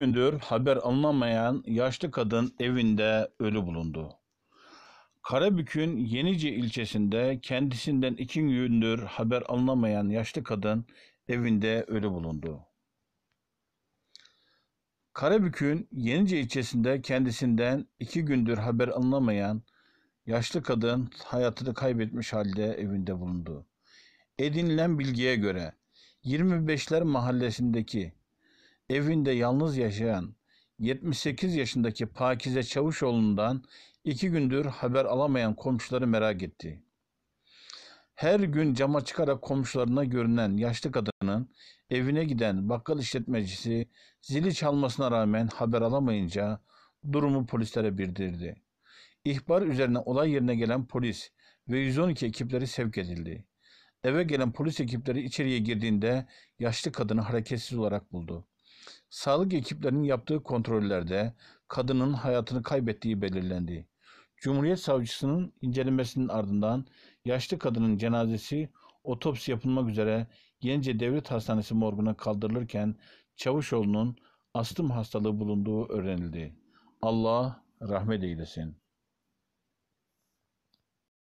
gündür haber alınamayan yaşlı kadın evinde ölü bulundu. Karabük'ün Yenice ilçesinde kendisinden iki gündür haber alınamayan yaşlı kadın evinde ölü bulundu. Karabük'ün Yenice ilçesinde kendisinden iki gündür haber alınamayan yaşlı kadın hayatını kaybetmiş halde evinde bulundu. Edinilen bilgiye göre 25'ler mahallesindeki evinde yalnız yaşayan 78 yaşındaki Pakize Çavuşoğlu'ndan iki gündür haber alamayan komşuları merak etti. Her gün cama çıkarak komşularına görünen yaşlı kadının evine giden bakkal işletmecisi zili çalmasına rağmen haber alamayınca durumu polislere bildirdi. İhbar üzerine olay yerine gelen polis ve 112 ekipleri sevk edildi. Eve gelen polis ekipleri içeriye girdiğinde yaşlı kadını hareketsiz olarak buldu. Sağlık ekiplerinin yaptığı kontrollerde kadının hayatını kaybettiği belirlendi. Cumhuriyet Savcısının incelemesinin ardından yaşlı kadının cenazesi otopsi yapılmak üzere Yenice Devlet Hastanesi morguna kaldırılırken Çavuşoğlu'nun astım hastalığı bulunduğu öğrenildi. Allah rahmet eylesin.